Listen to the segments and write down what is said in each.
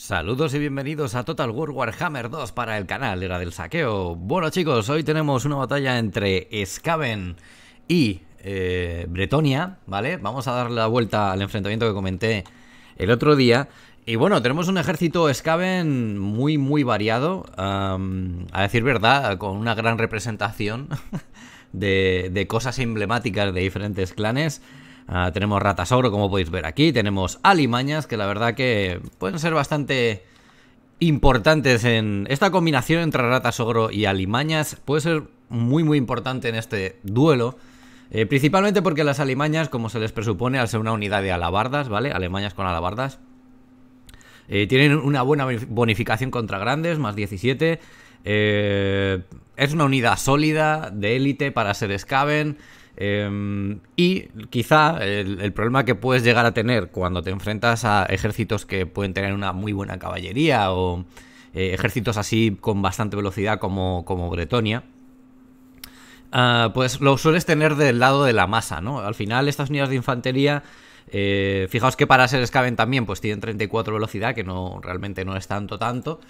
Saludos y bienvenidos a Total War Warhammer 2 para el canal Era del Saqueo. Bueno chicos, hoy tenemos una batalla entre Skaven y eh, Bretonia, ¿vale? Vamos a dar la vuelta al enfrentamiento que comenté el otro día. Y bueno, tenemos un ejército Skaven muy, muy variado, a decir verdad, con una gran representación de cosas emblemáticas de diferentes clanes. Ah, tenemos ratas ogro como podéis ver aquí. Tenemos Alimañas, que la verdad que pueden ser bastante importantes en... Esta combinación entre ratas ogro y Alimañas puede ser muy muy importante en este duelo. Eh, principalmente porque las alimañas, como se les presupone, al ser una unidad de alabardas, ¿vale? Alemañas con alabardas. Eh, tienen una buena bonificación contra grandes, más 17. Eh, es una unidad sólida, de élite para ser Scaven. Em, y quizá el, problema que puedes llegar a tener cuando te enfrentas a ejércitos que pueden tener una muy buena caballería o eh, ejércitos así con bastante velocidad como, como Bretonia, ah, pues lo sueles tener del lado de la masa, ¿no? Al final estas unidades de infantería, eh, fijaos que para ser Scaven también, pues tienen 34 velocidad, que no realmente no es tanto tanto,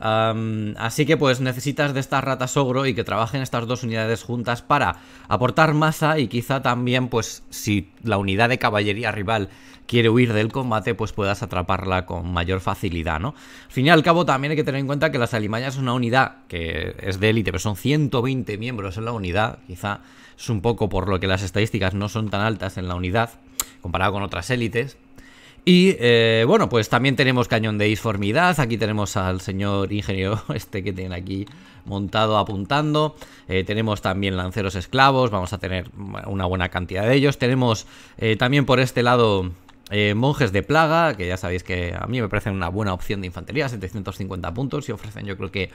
así que pues necesitas de estas ratas ogro y que trabajen estas dos unidades juntas para aportar masa y quizá también pues si la unidad de caballería rival quiere huir del combate pues puedas atraparla con mayor facilidad, ¿no? Al fin y al cabo también hay que tener en cuenta que las alimañas es una unidad que es de élite, pero son 120 miembros en la unidad, quizá es un poco por lo que las estadísticas no son tan altas en la unidad comparado con otras élites y eh, bueno, pues también tenemos cañón de disformidad. Aquí tenemos al señor ingeniero este que tiene aquí montado apuntando. Eh, tenemos también lanceros esclavos, vamos a tener una buena cantidad de ellos. Tenemos eh, también por este lado monjes de plaga, que ya sabéis que a mí me parecen una buena opción de infantería, 750 puntos y ofrecen yo creo que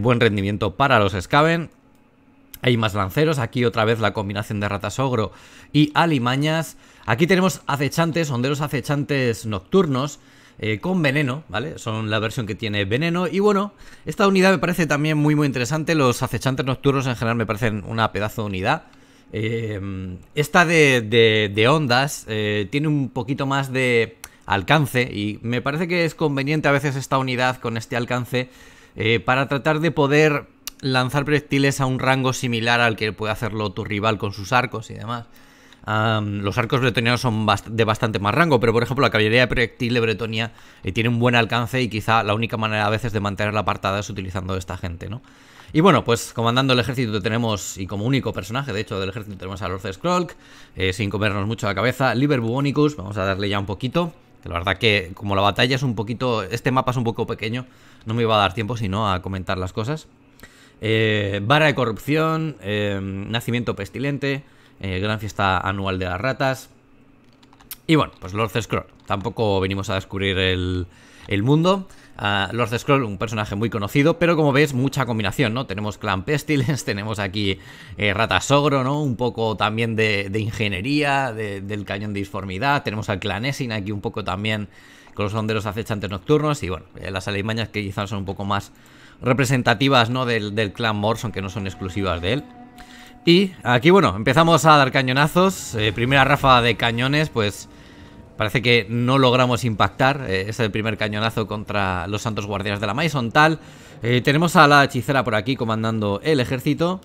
buen rendimiento para los Scaven. Hay más lanceros, aquí otra vez la combinación de ratas ogro y Alimañas. Aquí tenemos acechantes, honderos acechantes nocturnos. Eh, con veneno, ¿vale? Son la versión que tiene veneno. Y bueno, esta unidad me parece también muy muy interesante. Los acechantes nocturnos en general me parecen una pedazo de unidad. Eh, esta de, ondas eh, tiene un poquito más de alcance y me parece que es conveniente a veces esta unidad con este alcance para tratar de poder lanzar proyectiles a un rango similar al que puede hacerlo tu rival con sus arcos y demás. los arcos bretonianos son de bastante más rango, pero por ejemplo la caballería de proyectil de Bretonia eh, tiene un buen alcance y quizá la única manera a veces de mantener mantenerla apartada es utilizando esta gente, ¿no? Y bueno, pues comandando el ejército tenemos, y como único personaje, de hecho, del ejército tenemos a Lord Scrolk, eh, sin comernos mucho la cabeza, Liber vamos a darle ya un poquito, que la verdad que como la batalla es un poquito, este mapa es un poco pequeño, no me iba a dar tiempo sino a comentar las cosas. Eh, vara de corrupción, eh, nacimiento pestilente, eh, gran fiesta anual de las ratas. Y bueno, pues Lord Scroll. Tampoco venimos a descubrir el, mundo. Ah, Lord Scroll, un personaje muy conocido, pero como ves, mucha combinación, ¿no? Tenemos Clan Pestilence, tenemos aquí ratas Sogro, ¿no? Un poco también de, ingeniería, del cañón de disformidad, tenemos al Clan Essin aquí un poco también con los honderos acechantes nocturnos y bueno, las alimañas que quizás son un poco más representativas ¿no? del, clan Morse, que no son exclusivas de él. Y aquí, bueno, empezamos a dar cañonazos. Eh, primera ráfaga de cañones, pues parece que no logramos impactar. Eh, es el primer cañonazo contra los santos Guardias de la Maison, eh, tenemos a la hechicera por aquí comandando el ejército.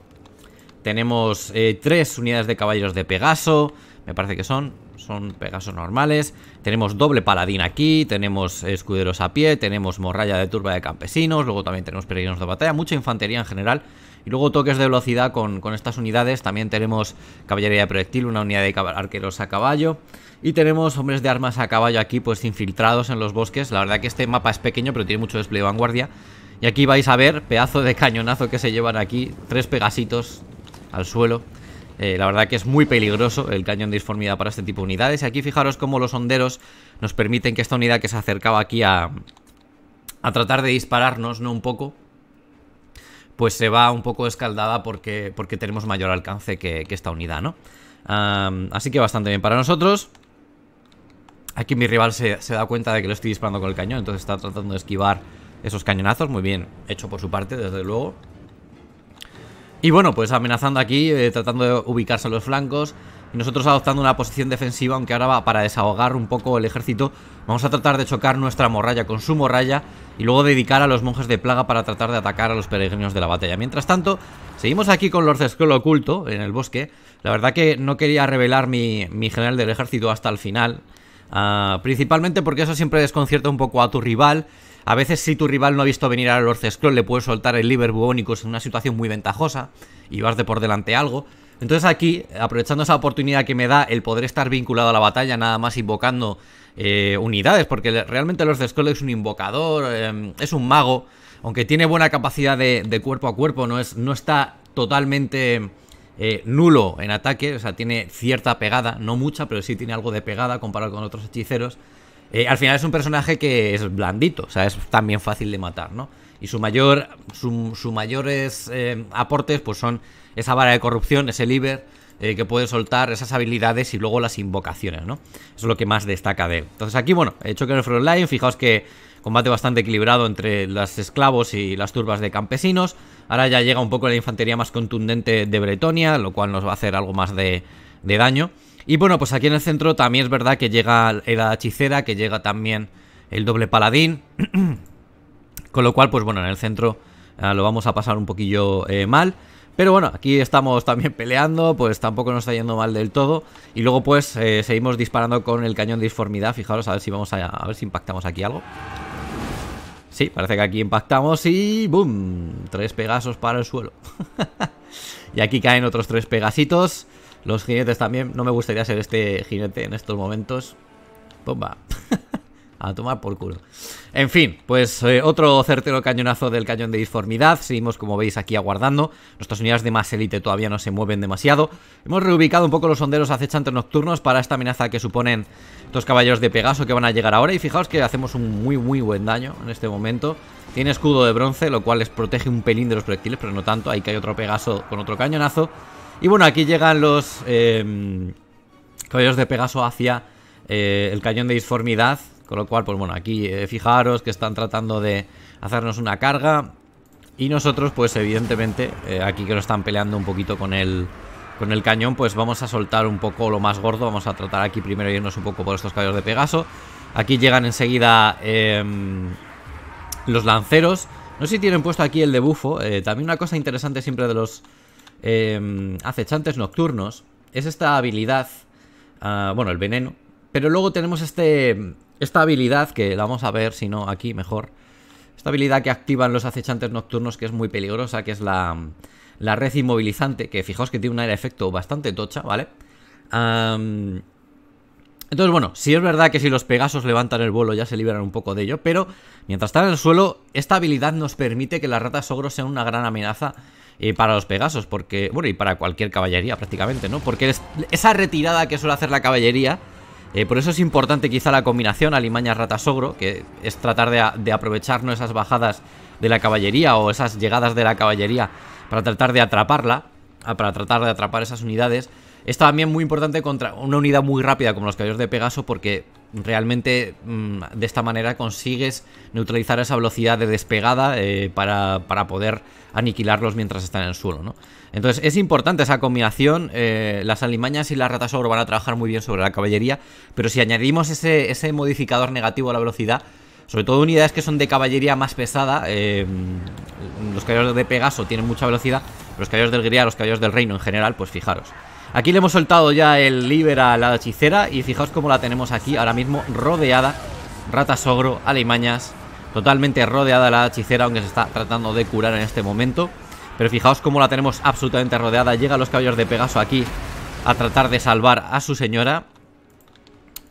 Tenemos tres unidades de caballeros de Pegaso. Me parece que son, son Pegasos normales. Tenemos doble paladín aquí, tenemos escuderos a pie, tenemos morralla de turba de campesinos, luego también tenemos peregrinos de batalla, mucha infantería en general. Y luego toques de velocidad con, con estas unidades. También tenemos caballería de proyectil, una unidad de arqueros a caballo. Y tenemos hombres de armas a caballo aquí, pues infiltrados en los bosques. La verdad que este mapa es pequeño, pero tiene mucho despliegue de vanguardia. Y aquí vais a ver, pedazo de cañonazo que se llevan aquí. Tres pegasitos al suelo. Eh, la verdad que es muy peligroso el cañón de disformidad para este tipo de unidades. Y aquí fijaros cómo los honderos nos permiten que esta unidad que se acercaba aquí a, tratar de dispararnos, ¿no? Un poco, pues se va un poco escaldada porque, porque tenemos mayor alcance que, esta unidad, ¿no? así que bastante bien para nosotros. Aquí mi rival se, se da cuenta de que lo estoy disparando con el cañón, entonces está tratando de esquivar esos cañonazos. Muy bien hecho por su parte, desde luego. Y bueno, pues amenazando aquí, eh, tratando de ubicarse a los flancos. Y nosotros adoptando una posición defensiva, aunque ahora va para desahogar un poco el ejército, vamos a tratar de chocar nuestra morralla con su morralla y luego dedicar a los monjes de plaga para tratar de atacar a los peregrinos de la batalla. Mientras tanto, seguimos aquí con Lord Skull oculto en el bosque. La verdad que no quería revelar mi, general del ejército hasta el final, ah, principalmente porque eso siempre desconcierta un poco a tu rival a veces si tu rival no ha visto venir al Lord Scroll le puedes soltar el Liber Buónicos en una situación muy ventajosa y vas de por delante algo. Entonces aquí, aprovechando esa oportunidad que me da el poder estar vinculado a la batalla, nada más invocando eh, unidades, porque realmente Lord Scroll es un invocador, em, es un mago, aunque tiene buena capacidad de, cuerpo a cuerpo, no, es, no está totalmente... Eh, nulo en ataque, o sea, tiene cierta pegada, no mucha, pero sí tiene algo de pegada comparado con otros hechiceros. Eh, al final es un personaje que es blandito, o sea, es también fácil de matar, ¿no? Y su mayor, su, mayores eh, aportes pues son esa vara de corrupción, ese líder, eh, que puede soltar, esas habilidades y luego las invocaciones, ¿no? Eso es lo que más destaca de él. Entonces aquí, bueno, he hecho que en el Frontline, fijaos que combate bastante equilibrado entre los esclavos y las turbas de campesinos. Ahora ya llega un poco la infantería más contundente de Bretonia, lo cual nos va a hacer algo más de daño. Y bueno, pues aquí en el centro también es verdad que llega la hechicera, que llega también el doble paladín. Con lo cual, pues bueno, en el centro eh, lo vamos a pasar un poquillo eh, mal. Pero bueno, aquí estamos también peleando, pues tampoco nos está yendo mal del todo. Y luego pues eh, seguimos disparando con el cañón de disformidad. Fijaros a ver si vamos a, a ver si impactamos aquí algo. Sí, parece que aquí impactamos y ¡boom! Tres pegasos para el suelo. y aquí caen otros tres pegasitos. Los jinetes también. No me gustaría ser este jinete en estos momentos. Bomba. A tomar por culo. En fin, pues eh, otro certero cañonazo del cañón de disformidad. Seguimos, como veis, aquí aguardando. Nuestras unidades de más élite todavía no se mueven demasiado. Hemos reubicado un poco los honderos acechantes nocturnos para esta amenaza que suponen estos caballeros de Pegaso que van a llegar ahora. Y fijaos que hacemos un muy, muy buen daño en este momento. Tiene escudo de bronce, lo cual les protege un pelín de los proyectiles, pero no tanto. Ahí cae otro Pegaso con otro cañonazo. Y bueno, aquí llegan los eh, de Pegaso hacia eh, el cañón de disformidad. Con lo cual, pues bueno, aquí eh, fijaros que están tratando de hacernos una carga. Y nosotros, pues evidentemente, eh, aquí que lo están peleando un poquito con el, con el cañón, pues vamos a soltar un poco lo más gordo. Vamos a tratar aquí primero irnos un poco por estos caballos de Pegaso. Aquí llegan enseguida em, los lanceros. No sé si tienen puesto aquí el debufo. también una cosa interesante siempre de los Em, acechantes nocturnos, es esta habilidad, ah, bueno, el veneno, pero luego tenemos este, esta habilidad que la vamos a ver, si no, aquí mejor, esta habilidad que activan los acechantes nocturnos que es muy peligrosa, que es la, la red inmovilizante, que fijaos que tiene un efecto bastante tocha, ¿vale? entonces, bueno, si es verdad que si los Pegasos levantan el vuelo ya se liberan un poco de ello, pero mientras están en el suelo, esta habilidad nos permite que las ratas ogros sean una gran amenaza y para los Pegasos, porque, bueno, y para cualquier caballería prácticamente, ¿no? Porque es, esa retirada que suele hacer la caballería, eh, por eso es importante quizá la combinación alimaña sogro que es tratar de, de aprovecharnos esas bajadas de la caballería o esas llegadas de la caballería para tratar de atraparla, para tratar de atrapar esas unidades. Es también muy importante contra una unidad muy rápida como los caballeros de Pegaso porque realmente mm, de esta manera consigues neutralizar esa velocidad de despegada eh, para, poder aniquilarlos mientras están en el suelo, Entonces es importante esa combinación, eh, las alimañas y las ratas oro van a trabajar muy bien sobre la caballería, pero si añadimos ese, modificador negativo a la velocidad, sobre todo unidades que son de caballería más pesada, eh, los caballeros de Pegaso tienen mucha velocidad, los caballeros del Griar, los caballeros del Reino en general, pues fijaros. Aquí le hemos soltado ya el liber a la hechicera y fijaos cómo la tenemos aquí ahora mismo rodeada. sogro, alimañas, totalmente rodeada la hechicera, aunque se está tratando de curar en este momento. Pero fijaos cómo la tenemos absolutamente rodeada. Llegan los caballos de Pegaso aquí a tratar de salvar a su señora.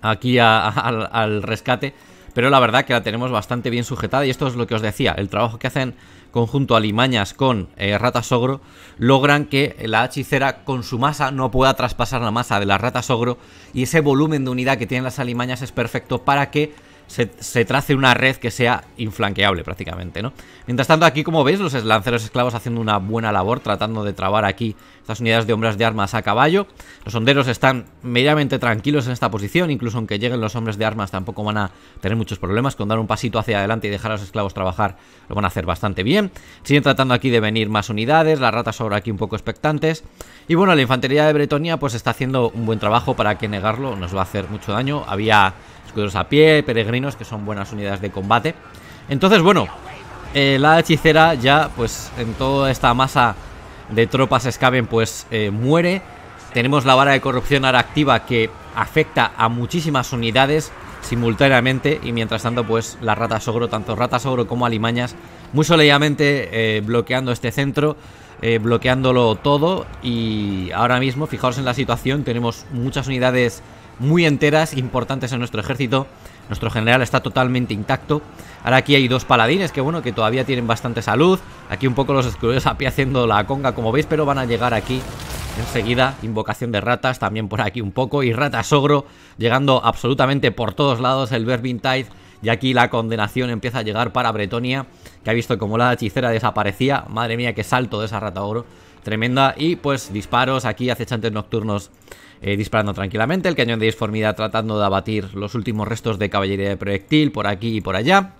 Aquí al rescate pero la verdad que la tenemos bastante bien sujetada y esto es lo que os decía, el trabajo que hacen conjunto Alimañas con eh, ratas sogro logran que la hechicera con su masa no pueda traspasar la masa de la sogro y ese volumen de unidad que tienen las Alimañas es perfecto para que se, trace una red que sea inflanqueable prácticamente, ¿no? Mientras tanto, aquí como veis, los lanceros esclavos haciendo una buena labor, tratando de trabar aquí estas unidades de hombres de armas a caballo. Los honderos están medianamente tranquilos en esta posición, incluso aunque lleguen los hombres de armas tampoco van a tener muchos problemas, con dar un pasito hacia adelante y dejar a los esclavos trabajar lo van a hacer bastante bien. Siguen tratando aquí de venir más unidades, las ratas ahora aquí un poco expectantes. Y bueno, la infantería de Bretonia pues está haciendo un buen trabajo, para que negarlo, nos va a hacer mucho daño. Había escudos a pie, peregrinos, que son buenas unidades de combate. Entonces, bueno, eh, la hechicera ya, pues, en toda esta masa de tropas escaben pues, eh, muere. Tenemos la vara de corrupción ahora activa que afecta a muchísimas unidades simultáneamente y mientras tanto pues las ratas ogro, tanto ratas ogro como alimañas, muy soleadamente eh, bloqueando este centro, bloqueándolo todo y ahora mismo, fijaos en la situación, tenemos muchas unidades muy enteras, importantes en nuestro ejército. Nuestro general está totalmente intacto. Ahora aquí hay dos paladines que bueno, que todavía tienen bastante salud. Aquí un poco los escuderos a pie haciendo la conga, como veis, pero van a llegar aquí enseguida. Invocación de ratas también por aquí un poco. Y ratas ogro llegando absolutamente por todos lados. El tide y aquí la condenación empieza a llegar para Bretonia, que ha visto como la hechicera desaparecía. Madre mía, qué salto de esa rata ogro, Tremenda. Y pues disparos aquí, acechantes nocturnos eh, disparando tranquilamente, el cañón de disformidad tratando de abatir los últimos restos de caballería de proyectil por aquí y por allá.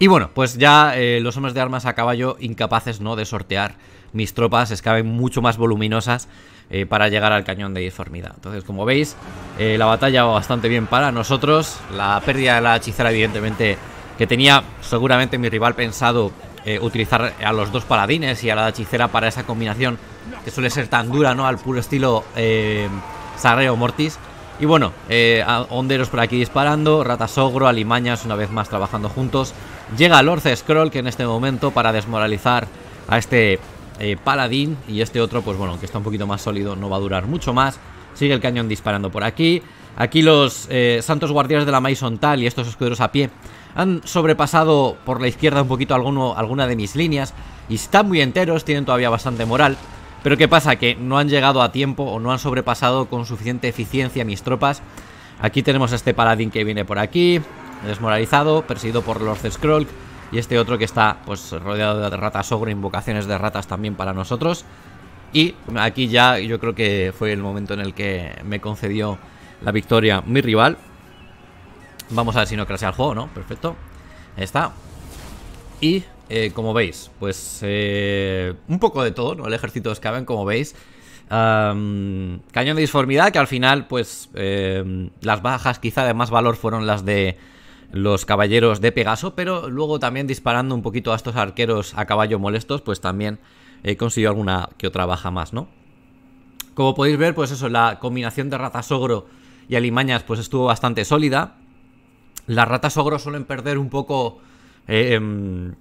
Y bueno, pues ya eh, los hombres de armas a caballo incapaces ¿no? de sortear mis tropas, Escaven mucho más voluminosas eh, para llegar al cañón de disformidad. Entonces, como veis, la batalla va bastante bien para nosotros. La pérdida de la hechicera, evidentemente, que tenía seguramente mi rival pensado utilizar a los dos paladines y a la hechicera para esa combinación que suele ser tan dura, ¿no? Al puro estilo eh, Sarreo Mortis. Y bueno, eh, Honderos por aquí disparando, Ratas Ogro, Alimañas una vez más trabajando juntos. Llega Lord Scroll, que en este momento para desmoralizar a este eh, Paladín y este otro, pues bueno, que está un poquito más sólido, no va a durar mucho más. Sigue el cañón disparando por aquí. Aquí los Santos Guardianes de la Maison Tal y estos escuderos a pie han sobrepasado por la izquierda un poquito alguna de mis líneas y están muy enteros, tienen todavía bastante moral. Pero ¿qué pasa? Que no han llegado a tiempo o no han sobrepasado con suficiente eficiencia mis tropas. Aquí tenemos este paladín que viene por aquí, desmoralizado, perseguido por Lord Skrull. Y este otro que está pues rodeado de ratas sobre invocaciones de ratas también para nosotros. Y aquí ya yo creo que fue el momento en el que me concedió la victoria mi rival. Vamos a ver si no crasea el juego, ¿no? Perfecto. Ahí está. Y eh, como veis, pues eh, un poco de todo, ¿no? El ejército de Skaven, como veis. cañón de disformidad, que al final, pues em, las bajas quizá de más valor fueron las de los caballeros de Pegaso, pero luego también disparando un poquito a estos arqueros a caballo molestos, pues también he eh, conseguido alguna que otra baja más, ¿no? Como podéis ver, pues eso, la combinación de ratas ogro y alimañas pues estuvo bastante sólida. Las ratas ogro suelen perder un poco... Em,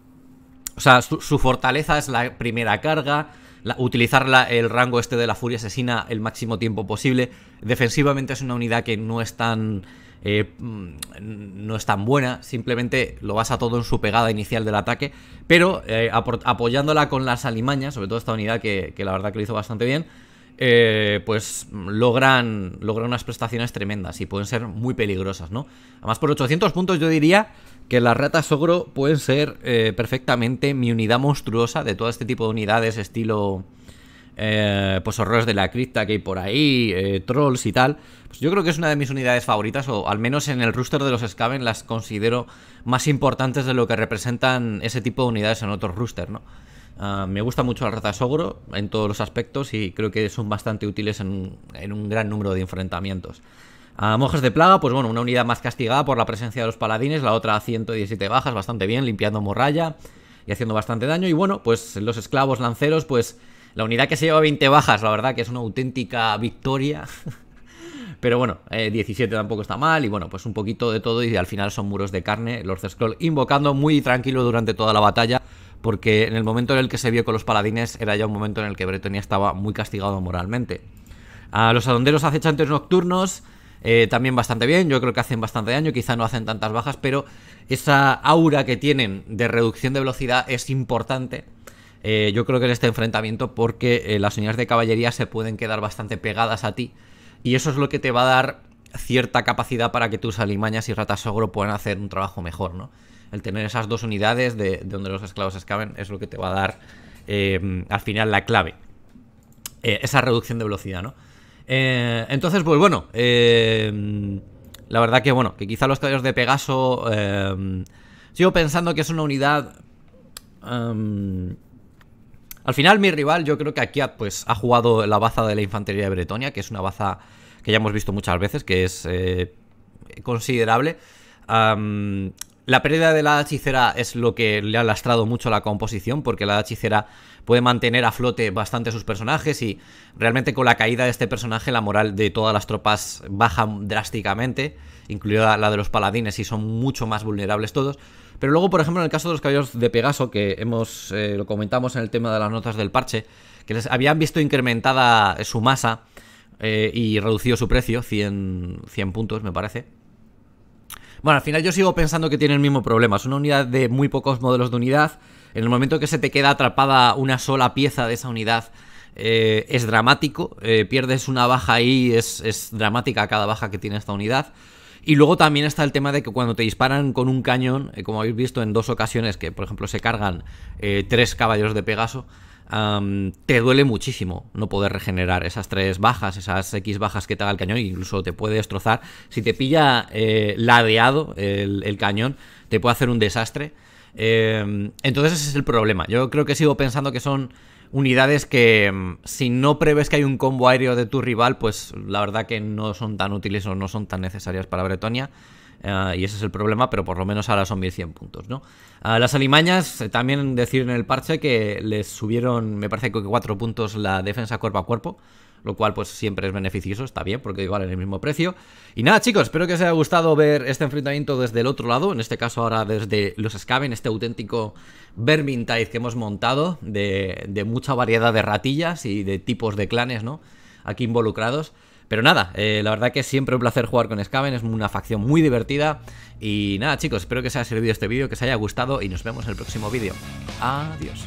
o sea, su, fortaleza es la primera carga, utilizar el rango este de la furia asesina el máximo tiempo posible. Defensivamente es una unidad que no es tan... Eh, mm, no es tan buena, simplemente lo basa todo en su pegada inicial del ataque, pero eh, apoyándola con las alimañas, sobre todo esta unidad que, que la verdad que lo hizo bastante bien, eh, pues logran, lograr unas prestaciones tremendas y pueden ser muy peligrosas, ¿no? Además, por 800 puntos yo diría que las ratas ogro pueden ser eh, perfectamente mi unidad monstruosa de todo este tipo de unidades estilo... Eh, pues horrores de la cripta que hay por ahí, trolls y tal. Pues yo creo que es una de mis unidades favoritas, o al menos en el rooster de los Scaven las considero más importantes de lo que representan ese tipo de unidades en otros roosters, ¿no? Ah, me gusta mucho la raza sogro en todos los aspectos y creo que son bastante útiles en, un gran número de enfrentamientos. a ah, de plaga, pues bueno, una unidad más castigada por la presencia de los paladines, la otra a 117 bajas, bastante bien, limpiando morralla y haciendo bastante daño. Y bueno, pues los esclavos lanceros, pues la unidad que se lleva 20 bajas, la verdad que es una auténtica victoria. Pero bueno, 17 eh, tampoco está mal y bueno, pues un poquito de todo y al final son muros de carne. Lord Scroll invocando muy tranquilo durante toda la batalla porque en el momento en el que se vio con los paladines era ya un momento en el que Bretonia estaba muy castigado moralmente. A los adonderos acechantes nocturnos eh, también bastante bien, yo creo que hacen bastante daño, quizá no hacen tantas bajas, pero esa aura que tienen de reducción de velocidad es importante. Eh, yo creo que en este enfrentamiento porque eh, las unidades de caballería se pueden quedar bastante pegadas a ti y eso es lo que te va a dar cierta capacidad para que tus alimañas y ratas ogro puedan hacer un trabajo mejor, ¿no? el tener esas dos unidades de, donde los esclavos escaben es lo que te va a dar eh, al final la clave. Eh, esa reducción de velocidad, ¿no? Eh, entonces, pues bueno, la verdad que bueno, que quizá los caballos de Pegaso, sigo pensando que es una unidad... al final mi rival yo creo que aquí ha, pues, ha jugado la baza de la infantería de Bretonia, que es una baza que ya hemos visto muchas veces, que es considerable. La pérdida de la hechicera es lo que le ha lastrado mucho la composición, porque la hechicera puede mantener a flote bastante sus personajes y realmente con la caída de este personaje la moral de todas las tropas baja drásticamente, incluida la de los paladines y son mucho más vulnerables todos. Pero luego, por ejemplo, en el caso de los caballeros de Pegaso, que hemos eh, lo comentamos en el tema de las notas del parche, que les habían visto incrementada su masa eh, y reducido su precio, 100, 100 puntos me parece. Bueno, al final yo sigo pensando que tiene el mismo problema. Es una unidad de muy pocos modelos de unidad. En el momento que se te queda atrapada una sola pieza de esa unidad, eh, es dramático. Eh, pierdes una baja ahí, es, dramática cada baja que tiene esta unidad. Y luego también está el tema de que cuando te disparan con un cañón, eh, como habéis visto en dos ocasiones que, por ejemplo, se cargan tres caballos de Pegaso, te duele muchísimo no poder regenerar esas tres bajas, esas X bajas que te haga el cañón, incluso te puede destrozar. Si te pilla eh, ladeado el, cañón, te puede hacer un desastre. Em, entonces ese es el problema. Yo creo que sigo pensando que son unidades que em, si no preves que hay un combo aéreo de tu rival, pues la verdad que no son tan útiles o no son tan necesarias para Bretonia. Ah, y ese es el problema, pero por lo menos ahora son 1100 puntos, ¿no? Ah, las alimañas, eh, también decir en el parche que les subieron, me parece que 4 puntos la defensa cuerpo a cuerpo, lo cual pues siempre es beneficioso, está bien, porque igual es el mismo precio. Y nada chicos, espero que os haya gustado ver este enfrentamiento desde el otro lado, en este caso ahora desde los Scaven, este auténtico Vermintide que hemos montado, de, de mucha variedad de ratillas y de tipos de clanes, ¿no? Aquí involucrados. Pero nada, eh, la verdad que siempre un placer jugar con Skaven, es una facción muy divertida. Y nada chicos, espero que os haya servido este vídeo, que os haya gustado y nos vemos en el próximo vídeo. Adiós.